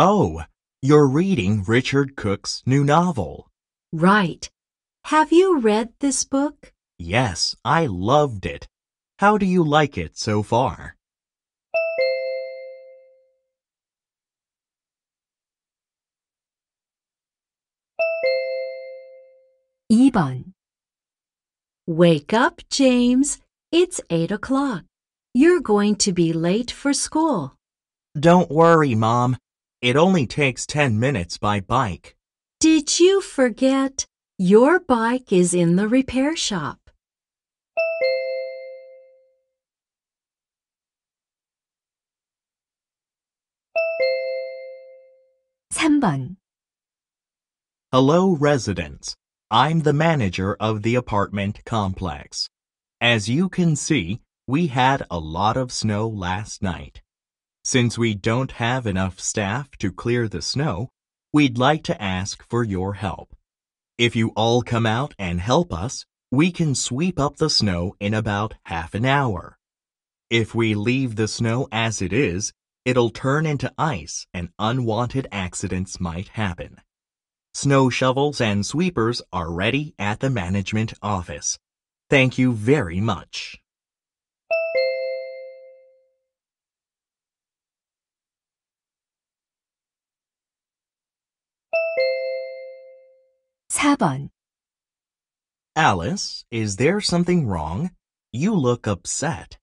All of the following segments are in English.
Oh, you're reading Richard Cook's new novel. Right. Have you read this book? Yes, I loved it. How do you like it so far? Ebon, Wake up, James. It's eight o'clock. You're going to be late for school. Don't worry, Mom. It only takes 10 minutes by bike. Did you forget? Your bike is in the repair shop. Hello, residents. I'm the manager of the apartment complex. As you can see, we had a lot of snow last night. Since we don't have enough staff to clear the snow, we'd like to ask for your help. If you all come out and help us, we can sweep up the snow in about half an hour. If we leave the snow as it is, it'll turn into ice and unwanted accidents might happen. Snow shovels and sweepers are ready at the management office. Thank you very much. 4번 Alice, is there something wrong? You look upset.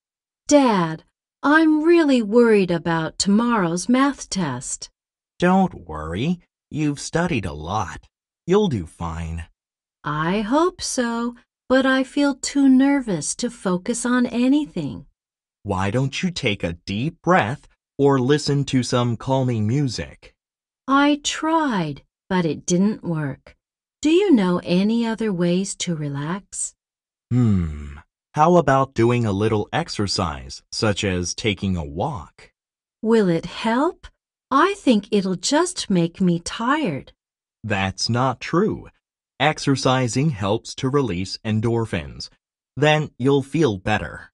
Dad, I'm really worried about tomorrow's math test. Don't worry. You've studied a lot. You'll do fine. I hope so, but I feel too nervous to focus on anything. Why don't you take a deep breath or listen to some calming music? I tried, but it didn't work. Do you know any other ways to relax? Hmm, how about doing a little exercise, such as taking a walk? Will it help? I think it'll just make me tired. That's not true. Exercising helps to release endorphins. Then you'll feel better.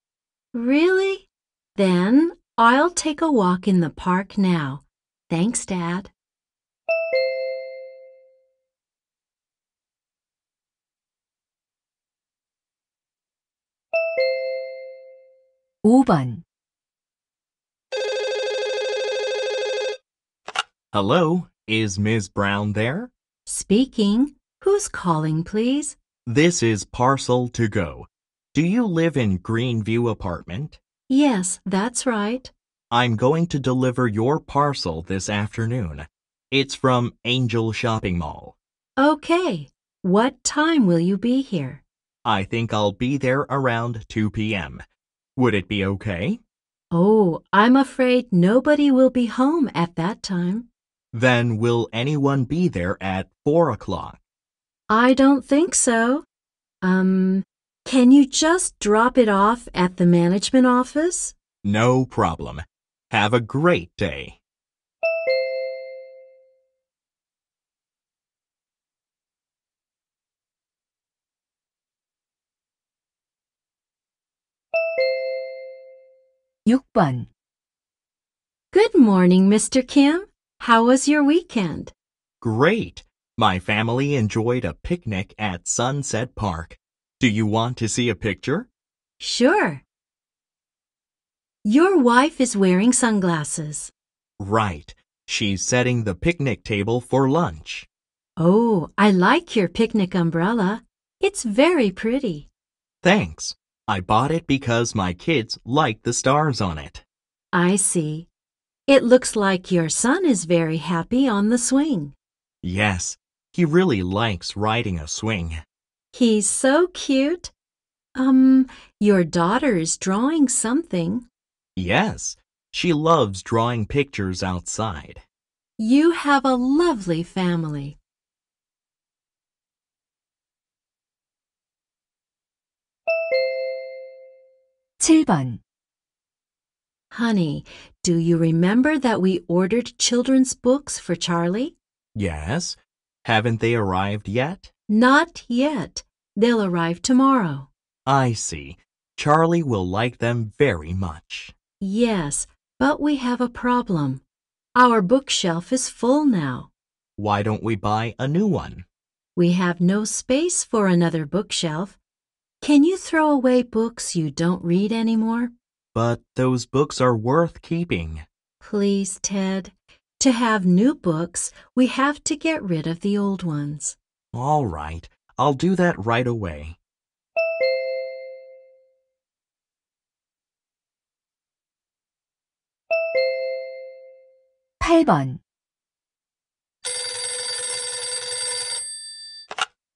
Really? Then I'll take a walk in the park now. Thanks, Dad. 5번 Hello, is Ms. Brown there? Speaking. Who's calling, please? This is Parcel to Go. Do you live in Greenview Apartment? Yes, that's right. I'm going to deliver your parcel this afternoon. It's from Angel Shopping Mall. Okay. What time will you be here? I think I'll be there around 2 p.m. Would it be okay? Oh, I'm afraid nobody will be home at that time. Then will anyone be there at four o'clock? I don't think so. Um, can you just drop it off at the management office? No problem. Have a great day. 6번 Good morning, Mr. Kim. How was your weekend? Great! My family enjoyed a picnic at Sunset Park. Do you want to see a picture? Sure. Your wife is wearing sunglasses. Right. She's setting the picnic table for lunch. Oh, I like your picnic umbrella. It's very pretty. Thanks. I bought it because my kids like the stars on it. I see. It looks like your son is very happy on the swing. Yes, he really likes riding a swing. He's so cute. Um, your daughter is drawing something. Yes, she loves drawing pictures outside. You have a lovely family. 7번 Honey, do you remember that we ordered children's books for Charlie? Yes. Haven't they arrived yet? Not yet. They'll arrive tomorrow. I see. Charlie will like them very much. Yes, but we have a problem. Our bookshelf is full now. Why don't we buy a new one? We have no space for another bookshelf, can you throw away books you don't read anymore? But those books are worth keeping. Please, Ted. To have new books, we have to get rid of the old ones. All right. I'll do that right away.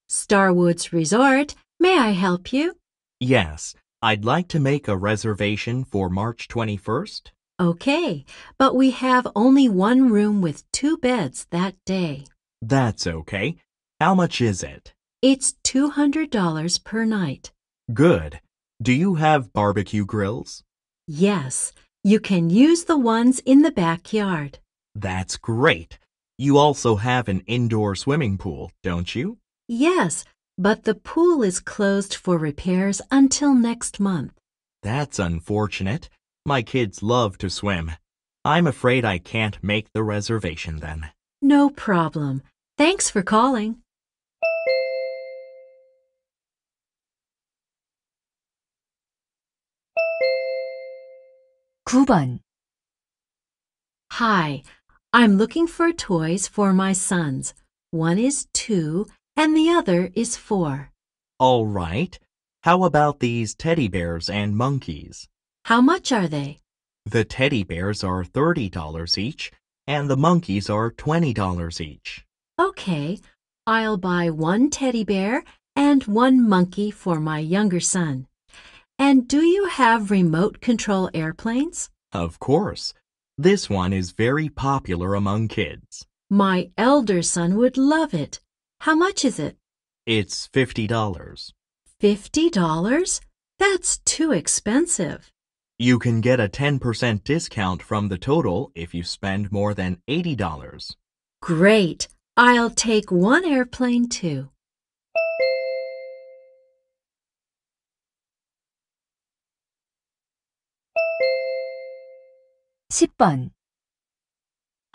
Starwoods Resort May I help you? Yes, I'd like to make a reservation for March 21st. Okay, but we have only one room with two beds that day. That's okay. How much is it? It's $200 per night. Good. Do you have barbecue grills? Yes, you can use the ones in the backyard. That's great. You also have an indoor swimming pool, don't you? Yes, but the pool is closed for repairs until next month. That's unfortunate. My kids love to swim. I'm afraid I can't make the reservation then. No problem. Thanks for calling. (9번) Hi, I'm looking for toys for my sons. One is two and the other is 4. All right. How about these teddy bears and monkeys? How much are they? The teddy bears are $30 each, and the monkeys are $20 each. Okay, I'll buy one teddy bear and one monkey for my younger son. And do you have remote control airplanes? Of course. This one is very popular among kids. My elder son would love it. How much is it? It's $50. $50? That's too expensive. You can get a 10% discount from the total if you spend more than $80. Great! I'll take one airplane too.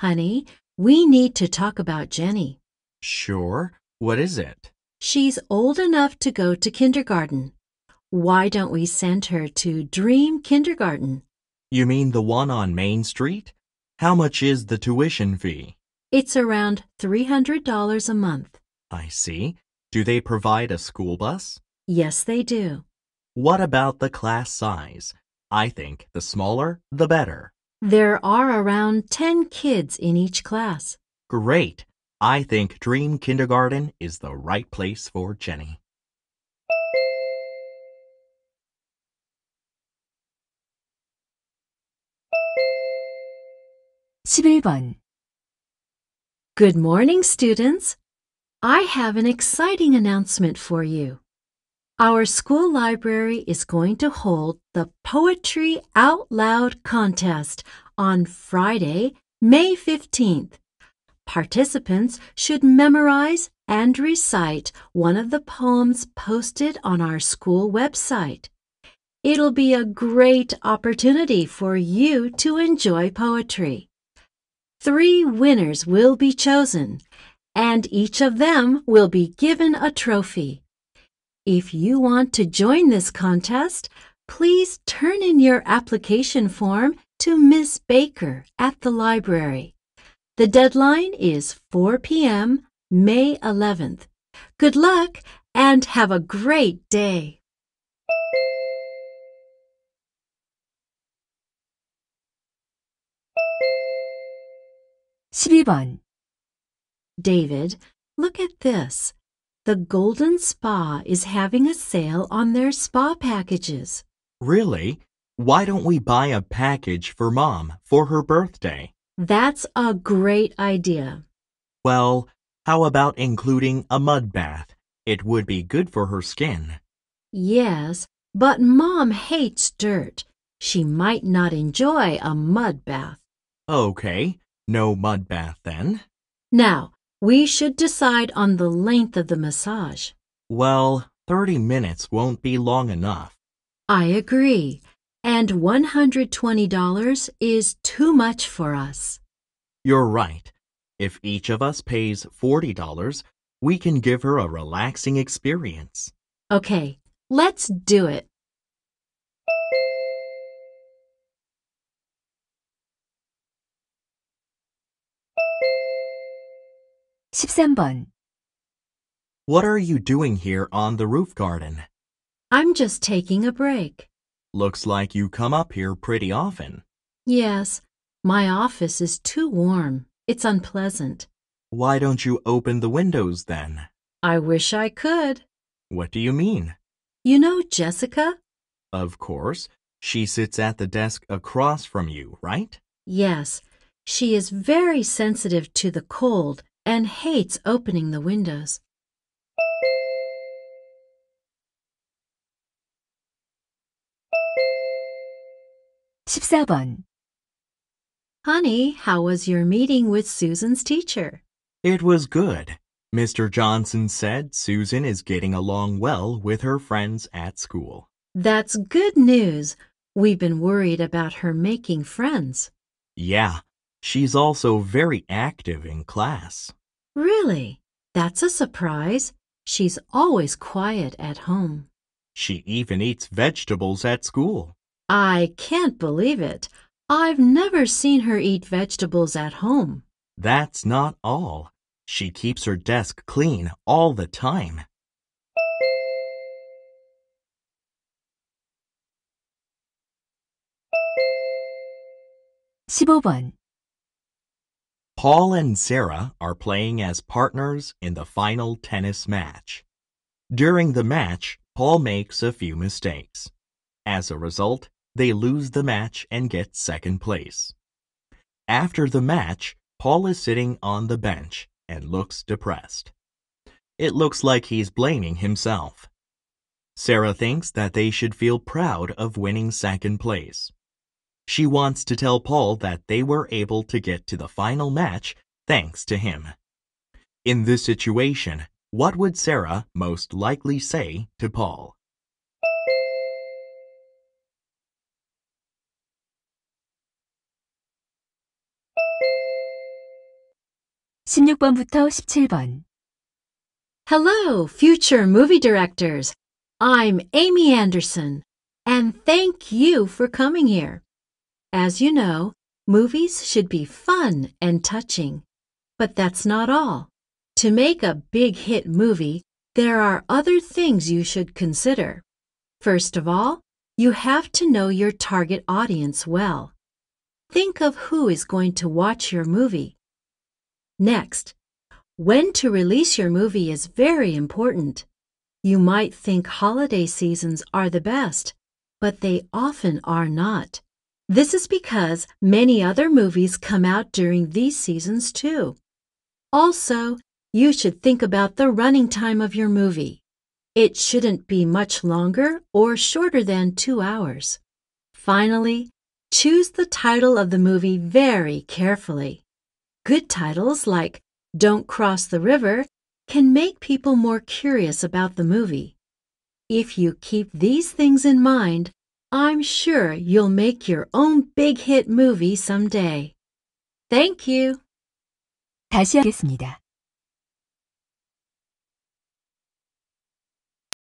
Honey, we need to talk about Jenny. Sure. What is it? She's old enough to go to kindergarten. Why don't we send her to Dream Kindergarten? You mean the one on Main Street? How much is the tuition fee? It's around $300 a month. I see. Do they provide a school bus? Yes, they do. What about the class size? I think the smaller, the better. There are around 10 kids in each class. Great. I think Dream Kindergarten is the right place for Jenny. Good morning, students. I have an exciting announcement for you. Our school library is going to hold the Poetry Out Loud contest on Friday, May 15th. Participants should memorize and recite one of the poems posted on our school website. It'll be a great opportunity for you to enjoy poetry. Three winners will be chosen, and each of them will be given a trophy. If you want to join this contest, please turn in your application form to Ms. Baker at the library. The deadline is 4 p.m. May 11th. Good luck and have a great day. (12번) David, look at this. The Golden Spa is having a sale on their spa packages. Really? Why don't we buy a package for Mom for her birthday? That's a great idea. Well, how about including a mud bath? It would be good for her skin. Yes, but Mom hates dirt. She might not enjoy a mud bath. Okay, no mud bath then. Now, we should decide on the length of the massage. Well, 30 minutes won't be long enough. I agree and $120 is too much for us. You're right. If each of us pays $40, we can give her a relaxing experience. Okay, let's do it. What are you doing here on the roof garden? I'm just taking a break. Looks like you come up here pretty often. Yes, my office is too warm. It's unpleasant. Why don't you open the windows then? I wish I could. What do you mean? You know Jessica? Of course. She sits at the desk across from you, right? Yes. She is very sensitive to the cold and hates opening the windows. 14번 Honey, how was your meeting with Susan's teacher? It was good. Mr. Johnson said Susan is getting along well with her friends at school. That's good news. We've been worried about her making friends. Yeah, she's also very active in class. Really? That's a surprise. She's always quiet at home. She even eats vegetables at school. I can't believe it. I've never seen her eat vegetables at home. That's not all. She keeps her desk clean all the time. Paul and Sarah are playing as partners in the final tennis match. During the match, Paul makes a few mistakes. As a result, they lose the match and get second place. After the match, Paul is sitting on the bench and looks depressed. It looks like he's blaming himself. Sarah thinks that they should feel proud of winning second place. She wants to tell Paul that they were able to get to the final match thanks to him. In this situation, what would Sarah most likely say to Paul? Hello, future movie directors. I'm Amy Anderson, and thank you for coming here. As you know, movies should be fun and touching, but that's not all. To make a big hit movie, there are other things you should consider. First of all, you have to know your target audience well. Think of who is going to watch your movie. Next, when to release your movie is very important. You might think holiday seasons are the best, but they often are not. This is because many other movies come out during these seasons too. Also, you should think about the running time of your movie. It shouldn't be much longer or shorter than two hours. Finally, choose the title of the movie very carefully. Good titles like Don't Cross the River can make people more curious about the movie. If you keep these things in mind, I'm sure you'll make your own big hit movie someday. Thank you. 다시 하겠습니다.